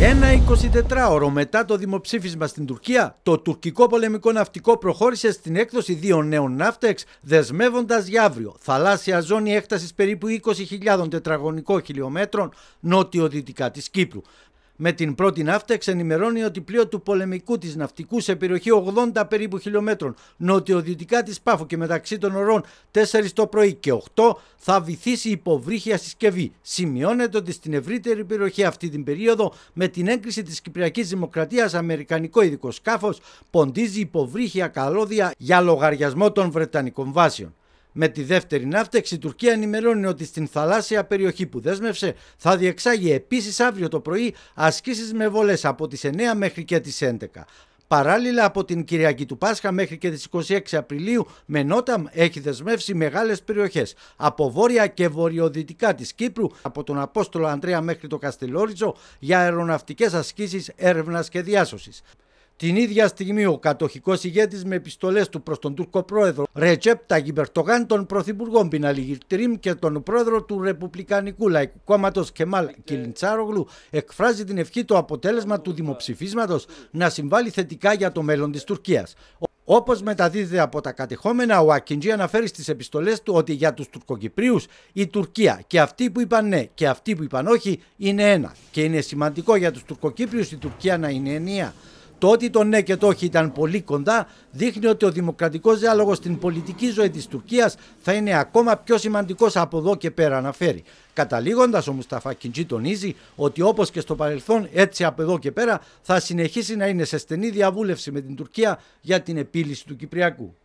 Ένα 24ωρο μετά το δημοψήφισμα στην Τουρκία, το τουρκικό πολεμικό ναυτικό προχώρησε στην έκδοση δύο νέων ναύτεξ, δεσμεύοντας για αύριο θαλάσσια ζώνη έκτασης περίπου 20.000 τετραγωνικών χιλιόμετρων νότιο-δυτικά της Κύπρου. Με την πρώτη ναύτα ενημερώνει ότι πλοίο του πολεμικού της ναυτικού σε περιοχή 80 περίπου χιλιόμετρων νοτιοδυτικά της Πάφου και μεταξύ των ωρών 4 το πρωί και 8 θα βυθίσει υποβρύχια συσκευή. Σημειώνεται ότι στην ευρύτερη περιοχή αυτή την περίοδο με την έγκριση της Κυπριακής Δημοκρατίας Αμερικανικό ειδικό σκάφος ποντίζει υποβρύχια καλώδια για λογαριασμό των Βρετανικών βάσεων. Με τη δεύτερη ναύτεξη, η Τουρκία ενημερώνει ότι στην θαλάσσια περιοχή που δέσμευσε θα διεξάγει επίσης αύριο το πρωί ασκήσεις με βολές από τις 9 μέχρι και τις 11. Παράλληλα από την Κυριακή του Πάσχα μέχρι και τις 26 Απριλίου με Νόταμ έχει δεσμεύσει μεγάλες περιοχές από βόρεια και βορειοδυτικά της Κύπρου από τον Απόστολο Ανδρέα μέχρι το Καστελόριτσο για αεροναυτικές ασκήσεις έρευνας και διάσωσης. Την ίδια στιγμή ο κατοχικός ηγέτης με επιστολές του προς τον Τούρκο πρόεδρο Ρετσέπ Ταγιμπερτογάν, τον πρωθυπουργό Πιναλή και τον πρόεδρο του Ρεπουμπλικανικού Λαϊκού Κόμματος Κεμάλ Κιλιντσάρογλου εκφράζει την ευχή το αποτέλεσμα του δημοψηφίσματος να συμβάλλει θετικά για το μέλλον της Τουρκίας. Όπως μεταδίδεται από τα κατεχόμενα, ο Ακιντζή αναφέρει στις επιστολές του ότι για τους Τουρκοκυπρίους η Τουρκία και αυτοί που είπαν ναι και αυτοί που είπαν όχι είναι ένα. Και είναι σημαντικό για τους Τουρκοκύπριους η Τουρκία να είναι ενιαία. Το ότι το ναι και το όχι ήταν πολύ κοντά δείχνει ότι ο Δημοκρατικός Διάλογος στην πολιτική ζωή της Τουρκίας θα είναι ακόμα πιο σημαντικός από εδώ και πέρα, αναφέρει. Καταλήγοντας, ο Μουσταφά Κιντζή τονίζει ότι όπως και στο παρελθόν, έτσι από εδώ και πέρα θα συνεχίσει να είναι σε στενή διαβούλευση με την Τουρκία για την επίλυση του Κυπριακού.